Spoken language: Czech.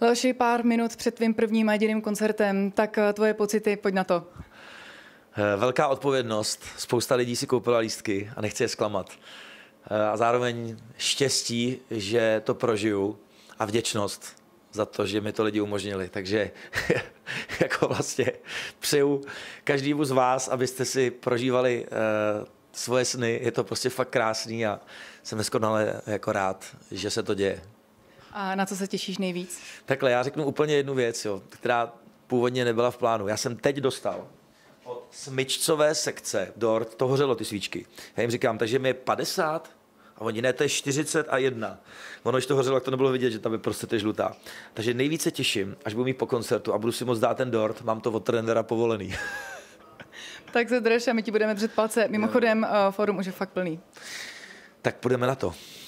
Další pár minut před tvým prvním a jediným koncertem, tak eh, tvoje pocity, pojď na to. Eh, velká odpovědnost. Spousta lidí si koupila lístky a nechci je zklamat. Eh, a zároveň štěstí, že to prožiju a vděčnost za to, že mi to lidi umožnili. Takže jako vlastně přeju každému z vás, abyste si prožívali svoje sny. Je to prostě fakt krásný a jsem neskonale jako rád, že se to děje. A na co se těšíš nejvíc? Takhle, já řeknu úplně jednu věc, jo, která původně nebyla v plánu. Já jsem teď dostal od smyčcové sekce dort, to hořelo ty svíčky. Já jim říkám, takže mi je 50, a oni ne, to je 41. a Ono, když to hořelo, tak to nebylo vidět, že tam je prostě ty žlutá. Takže nejvíce těším, až budu mít po koncertu a budu si moc dát ten dort, mám to od Trendera povolený. tak se drž a my ti budeme držet palce. Mimochodem, no. fórum už je fakt plný. Tak půjdeme na to.